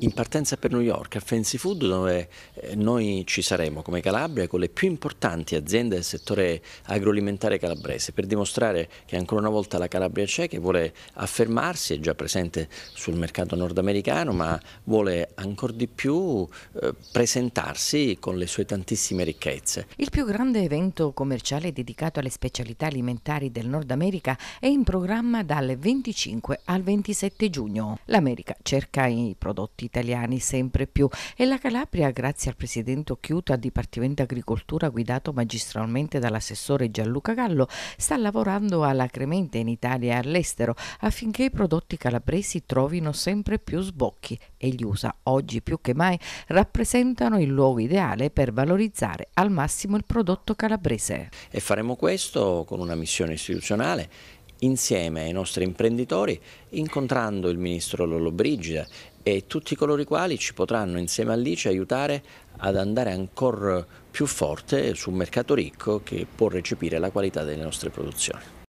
in partenza per New York a Fancy Food dove eh, noi ci saremo come Calabria con le più importanti aziende del settore agroalimentare calabrese per dimostrare che ancora una volta la Calabria c'è, che vuole affermarsi, è già presente sul mercato nordamericano ma vuole ancora di più eh, presentarsi con le sue tantissime ricchezze. Il più grande evento commerciale dedicato alle specialità alimentari del Nord America è in programma dal 25 al 27 giugno. L'America cerca i prodotti italiani sempre più e la Calabria, grazie al presidente Occhiuto al Dipartimento Agricoltura guidato magistralmente dall'assessore Gianluca Gallo, sta lavorando alacremente in Italia e all'estero affinché i prodotti calabresi trovino sempre più sbocchi e gli USA oggi più che mai rappresentano il luogo ideale per valorizzare al massimo il prodotto calabrese. E faremo questo con una missione istituzionale insieme ai nostri imprenditori incontrando il ministro Lollobrigida e tutti coloro i quali ci potranno insieme a lì aiutare ad andare ancora più forte su un mercato ricco che può recepire la qualità delle nostre produzioni.